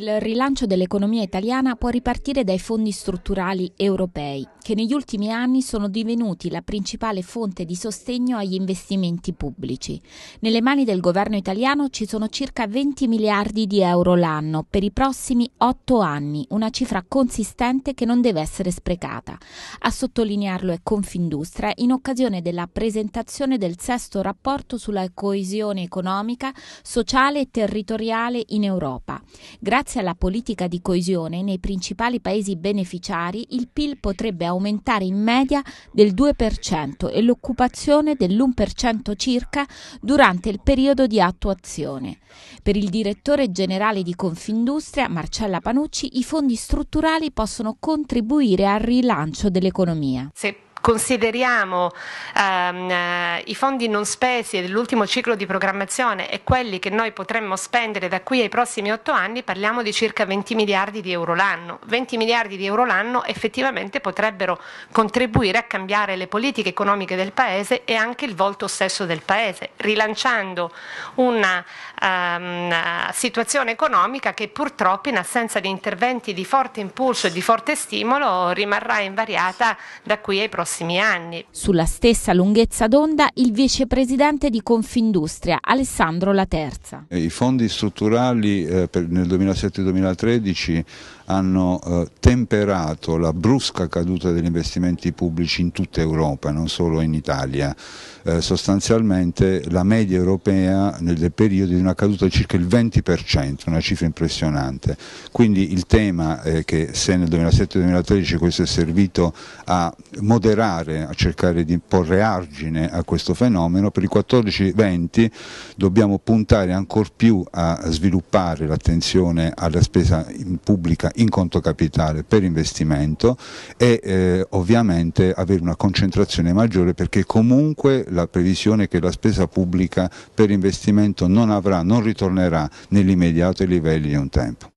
Il rilancio dell'economia italiana può ripartire dai fondi strutturali europei, che negli ultimi anni sono divenuti la principale fonte di sostegno agli investimenti pubblici. Nelle mani del governo italiano ci sono circa 20 miliardi di euro l'anno per i prossimi otto anni, una cifra consistente che non deve essere sprecata. A sottolinearlo è Confindustria in occasione della presentazione del sesto rapporto sulla coesione economica, sociale e territoriale in Europa. Grazie grazie alla politica di coesione nei principali paesi beneficiari il PIL potrebbe aumentare in media del 2% e l'occupazione dell'1% circa durante il periodo di attuazione. Per il direttore generale di Confindustria, Marcella Panucci, i fondi strutturali possono contribuire al rilancio dell'economia. Se consideriamo ehm, i fondi non spesi dell'ultimo ciclo di programmazione e quelli che noi potremmo spendere da qui ai prossimi otto anni, parliamo di circa 20 miliardi di euro l'anno. 20 miliardi di euro l'anno effettivamente potrebbero contribuire a cambiare le politiche economiche del Paese e anche il volto stesso del Paese, rilanciando una um, situazione economica che purtroppo in assenza di interventi di forte impulso e di forte stimolo rimarrà invariata da qui ai prossimi anni. Sulla stessa lunghezza d'onda il vicepresidente di Confindustria, Alessandro Laterza. I fondi strutturali eh, per, nel 2007-2013 hanno eh, temperato la brusca caduta degli investimenti pubblici in tutta Europa, non solo in Italia. Eh, sostanzialmente la media europea nel periodo di una caduta di circa il 20%, una cifra impressionante. Quindi il tema è che se nel 2007-2013 questo è servito a moderare, a cercare di porre argine a questo fenomeno, per il 14-20 dobbiamo puntare ancora più a sviluppare l'attenzione alla spesa pubblica in conto capitale per investimento e eh, ovviamente avere una concentrazione maggiore perché comunque la previsione che la spesa pubblica per investimento non avrà, non ritornerà nell'immediato ai livelli di un tempo.